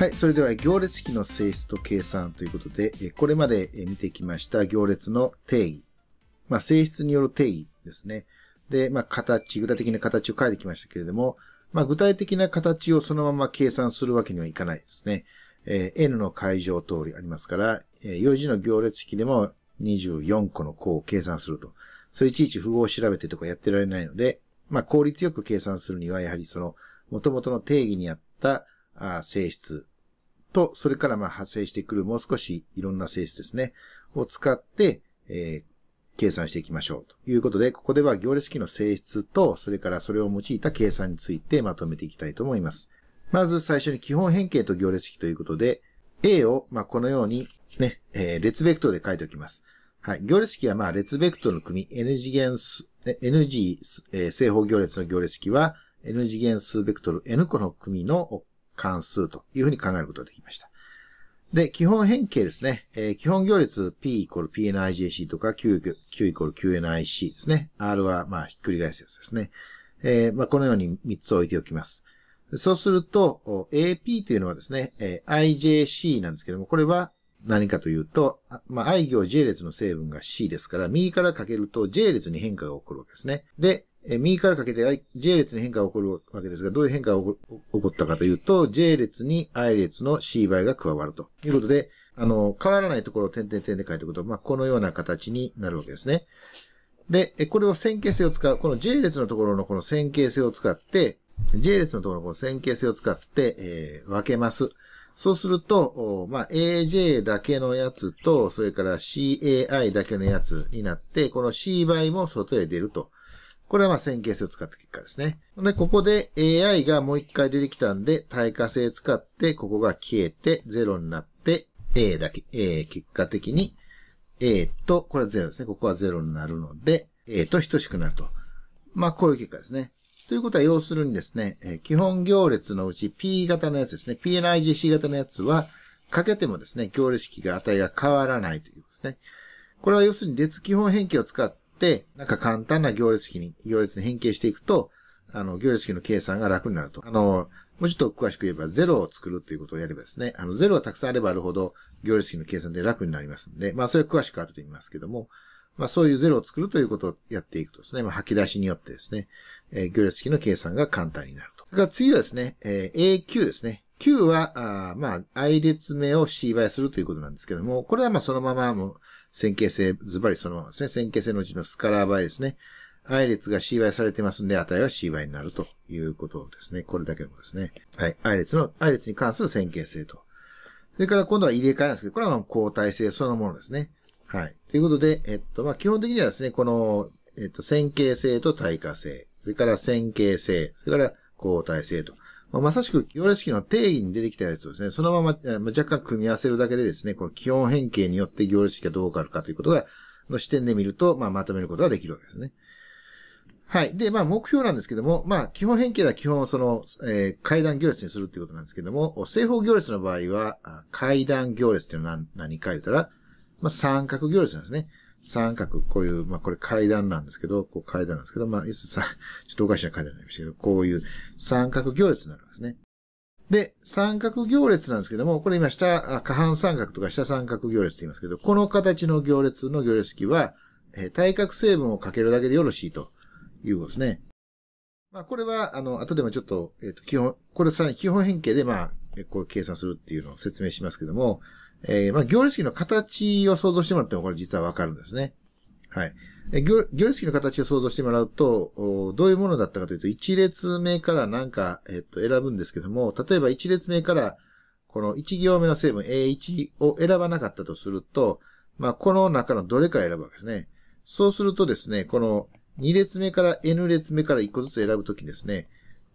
はい、それでは行列式の性質と計算ということで、これまで見てきました行列の定義。まあ、性質による定義ですね。で、まあ、形、具体的な形を書いてきましたけれども、まあ、具体的な形をそのまま計算するわけにはいかないですね。えー、N の解乗通りありますから、えー、4字の行列式でも24個の項を計算すると。それいちいち符号を調べてとかやってられないので、まあ、効率よく計算するには、やはりその、元々の定義にあったあ性質と、それからまあ発生してくるもう少しいろんな性質ですね、を使って、えー、計算していきましょう。ということで、ここでは行列式の性質と、それからそれを用いた計算についてまとめていきたいと思います。まず最初に基本変形と行列式ということで、A を、まこのようにね、えー、列ベクトルで書いておきます。はい。行列式は、ま列ベクトルの組、N 次元数、N 次、えー、正方行列の行列式は、N 次元数ベクトル N 個の組の関数というふうに考えることができました。で、基本変形ですね。えー、基本行列 P イコール p n i j c とか Q, Q イコール QNIC ですね。R はまあひっくり返すやつですね。えー、まあ、このように3つ置いておきます。そうすると、AP というのはですね、えー、IJC なんですけども、これは何かというと、まあ、I 行 J 列の成分が C ですから、右からかけると J 列に変化が起こるわけですね。で、え右からかけて J 列に変化が起こるわけですが、どういう変化が起こったかというと、J 列に I 列の C 倍が加わるということで、あの、変わらないところを点々点で書いていくと、まあ、このような形になるわけですね。で、これを線形性を使う、この J 列のところのこの線形性を使って、J 列のところのこの線形性を使って、えー、分けます。そうすると、まあ、AJ だけのやつと、それから CAI だけのやつになって、この C 倍も外へ出ると。これはまあ線形性を使った結果ですね。で、ここで AI がもう一回出てきたんで、対価性使って、ここが消えて0になって、A だけ、A 結果的に A と、これは0ですね。ここは0になるので、A と等しくなると。まあ、こういう結果ですね。ということは、要するにですね、基本行列のうち P 型のやつですね。PNIGC 型のやつは、かけてもですね、行列式が値が変わらないということですね。これは要するに列基本変形を使っ、なんか簡単な行列式に、行列に変形していくと、あの、行列式の計算が楽になると。あの、もうちょっと詳しく言えば、0を作るということをやればですね、あの、0はたくさんあればあるほど、行列式の計算で楽になりますんで、まあ、それ詳しく後で見ますけども、まあ、そういう0を作るということをやっていくとですね、まあ、吐き出しによってですね、えー、行列式の計算が簡単になると。それから次はですね、えー、AQ ですね。Q は、あまあ、i 列目を C 倍するということなんですけども、これはまあ、そのままもう、線形性、ズバリそのままですね。線形性のうちのスカラー倍ですね。配列が cy されてますんで、値は cy になるということですね。これだけのことですね。はい。配列の、配列に関する線形性と。それから今度は入れ替えなんですけど、これは交代性そのものですね。はい。ということで、えっと、まあ、基本的にはですね、この、えっと、線形性と対価性、それから線形性、それから交代性と。まあ、まさしく行列式の定義に出てきたやつをですね、そのまま、まあ、若干組み合わせるだけでですね、この気温変形によって行列式がどう変わるかということが、の視点で見ると、まあ、まとめることができるわけですね。はい。で、まあ、目標なんですけども、まあ、基本変形は基本、その、えー、階段行列にするっていうことなんですけども、正方行列の場合は、階段行列っていうのは何か言ったら、まあ、三角行列なんですね。三角、こういう、まあ、これ階段なんですけど、こう階段なんですけど、まあ、要するにちょっとおかしな階段になりましたけど、こういう三角行列になるんですね。で、三角行列なんですけども、これ今下、下半三角とか下三角行列って言いますけど、この形の行列の行列式は、えー、対角成分をかけるだけでよろしいということですね。まあ、これは、あの、後でもちょっと、えっ、ー、と、基本、これさらに基本変形で、まあ、こう計算するっていうのを説明しますけども、えー、まあ、行列式の形を想像してもらってもこれ実はわかるんですね。はい。行列式の形を想像してもらうと、どういうものだったかというと、1列目からなんか、えっと、選ぶんですけども、例えば1列目から、この1行目の成分 A1 を選ばなかったとすると、まあ、この中のどれか選ぶわけですね。そうするとですね、この2列目から N 列目から1個ずつ選ぶときですね、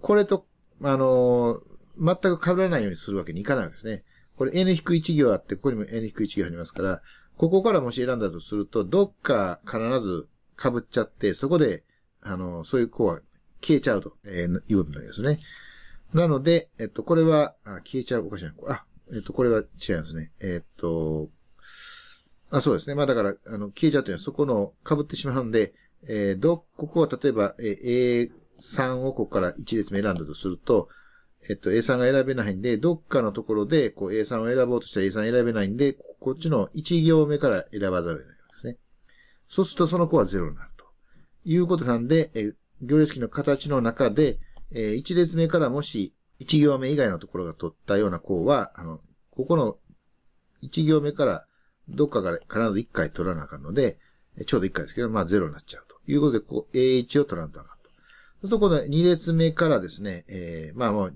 これと、あの全く被らないようにするわけにいかないわけですね。これ n-1 行あって、ここにも n-1 行ありますから、ここからもし選んだとすると、どっか必ず被っちゃって、そこで、あの、そういう項は消えちゃうと、えー、いうことになりますね。なので、えっと、これは、あ消えちゃうおかしいな。あ、えっと、これは違いますね。えっと、あ、そうですね。まあだから、あの、消えちゃうというのは、そこの被ってしまうんで、えー、ど、ここは例えば、えー、A3 をここから1列目選んだとすると、えっと、A さんが選べないんで、どっかのところで、こう A さんを選ぼうとしたら A さん選べないんで、こっちの1行目から選ばざるを得ないわけですね。そうするとその子は0になると。いうことなんで、え行列式の形の中で、え1列目からもし1行目以外のところが取ったような項は、あの、ここの1行目からどっかから必ず1回取らなあかんので、ちょうど1回ですけど、まあ0になっちゃうということで、ここ A1 を取らんとあかん。そうするとこの2列目からですね、えー、まあもう、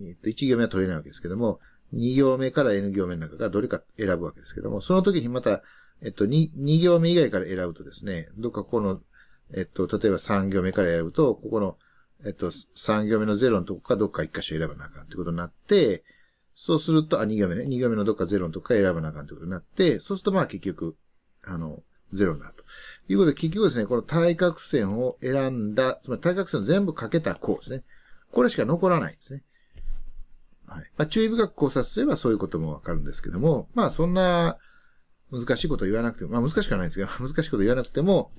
えっと、1行目は取れないわけですけども、2行目から N 行目の中からどれか選ぶわけですけども、その時にまた、えっと、2, 2行目以外から選ぶとですね、どっかこの、えっと、例えば3行目から選ぶと、ここの、えっと、3行目の0のとこかどっか1箇所選ばなあかんってことになって、そうすると、あ、2行目ね、2行目のどっか0のとこか選ばなあかんってことになって、そうするとまあ結局、あの、0になると。いうことで、結局ですね、この対角線を選んだ、つまり対角線を全部かけた項ですね。これしか残らないんですね。はい。まあ、注意深く考察すればそういうこともわかるんですけども、まあ、そんな難しいこと言わなくても、まあ、難しくはないんですけど、難しいこと言わなくても、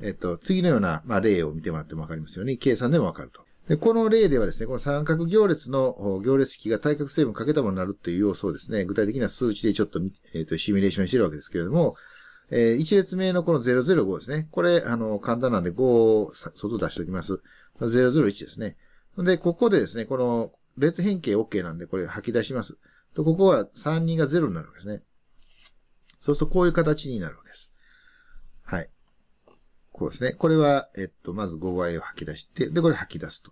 えっと、次のような、まあ、例を見てもらってもわかりますように、計算でもわかると。で、この例ではですね、この三角行列の行列式が対角成分かけたものになるという要素をですね、具体的な数値でちょっと、えっ、と、シミュレーションしてるわけですけれども、えー、1列目のこの005ですね。これ、あの、簡単なんで5を外出しておきます。001ですね。で、ここでですね、この列変形 OK なんで、これ吐き出します。と、ここは32が0になるわけですね。そうするとこういう形になるわけです。はい。こうですね。これは、えっと、まず5倍を吐き出して、で、これ吐き出すと。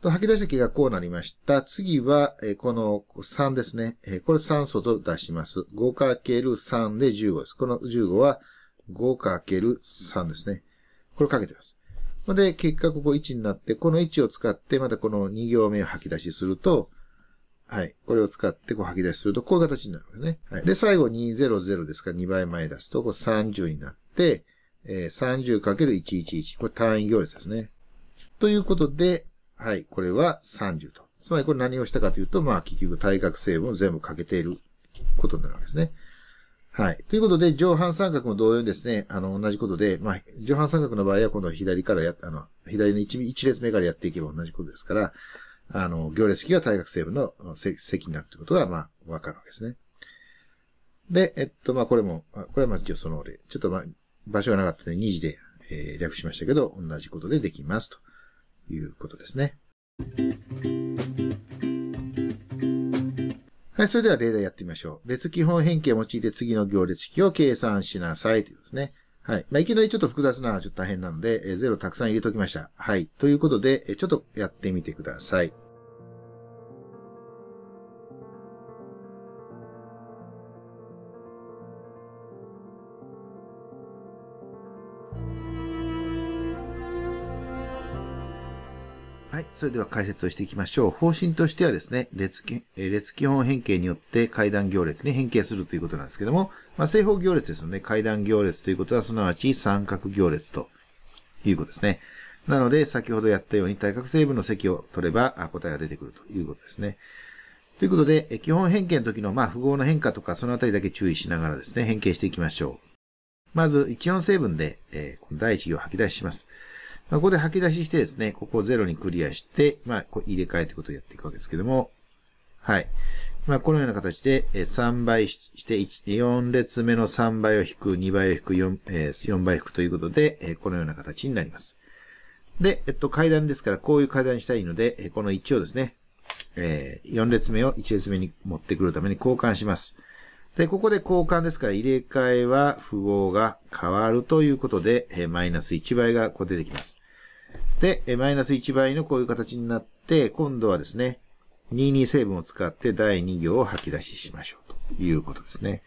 吐き出した気がこうなりました。次は、この3ですね。これ酸素と出します。5×3 で15です。この15は 5×3 ですね。これかけてます。で、結果ここ1になって、この1を使って、またこの2行目を吐き出しすると、はい。これを使ってこう吐き出しすると、こういう形になるんですね。はい。で、最後200ですから2倍前出すと、こう30になって、30×111。これ単位行列ですね。ということで、はい、これは30と。つまりこれ何をしたかというと、まあ結局対角成分を全部かけていることになるわけですね。はい。ということで、上半三角も同様にですね、あの、同じことで、まあ、上半三角の場合は、この左からや、あの、左の一一列目からやっていけば同じことですから、あの、行列式が対角成分の積になるということが、まあ、わかるわけですね。で、えっと、まあ、これも、これはまず、その例。ちょっと、まあ、場所がなかったので、2次で、えー、略しましたけど、同じことでできますと。いうことですね。はい、それでは例題やってみましょう。列基本変形を用いて次の行列式を計算しなさいということですね。はい。まあ、いきなりちょっと複雑なのはちょっと大変なので、え0たくさん入れておきました。はい。ということで、ちょっとやってみてください。それでは解説をしていきましょう。方針としてはですね、列列基本変形によって階段行列に変形するということなんですけども、まあ、正方行列ですので、階段行列ということは、すなわち三角行列ということですね。なので、先ほどやったように対角成分の積を取れば答えが出てくるということですね。ということで、基本変形の時の、まあ、符号の変化とか、そのあたりだけ注意しながらですね、変形していきましょう。まず、1音成分で、えー、第1行を吐き出します。まあ、ここで吐き出ししてですね、ここを0にクリアして、まあ、こう入れ替えいてことをやっていくわけですけども、はい。まあ、このような形で、3倍して、4列目の3倍を引く、2倍を引く4、4倍引くということで、このような形になります。で、えっと、階段ですから、こういう階段にしたいので、この1をですね、えー、4列目を1列目に持ってくるために交換します。で、ここで交換ですから入れ替えは符号が変わるということで、えマイナス1倍がこう出てきます。で、えマイナス1倍のこういう形になって、今度はですね、22成分を使って第2行を吐き出ししましょうということですね。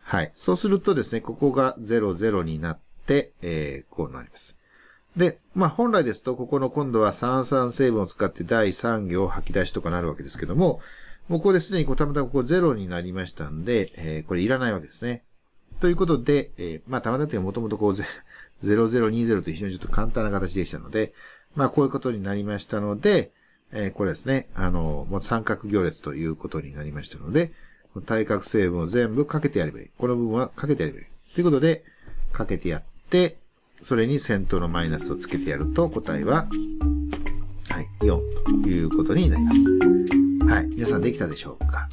はい。そうするとですね、ここが00になって、えー、こうなります。で、まあ、本来ですと、ここの今度は33成分を使って第3行を吐き出しとかなるわけですけども、もうここですでにこう、たまたまここ0になりましたんで、えー、これいらないわけですね。ということで、えー、まあ、たまたまいうのはもともとこう、0020と非常にちょっと簡単な形でしたので、まあ、こういうことになりましたので、えー、これですね、あの、もう三角行列ということになりましたので、この対角成分を全部かけてやればいい。この部分はかけてやればいい。ということで、かけてやって、それに先頭のマイナスをつけてやると、答えは、はい、4ということになります。はい。皆さんできたでしょうか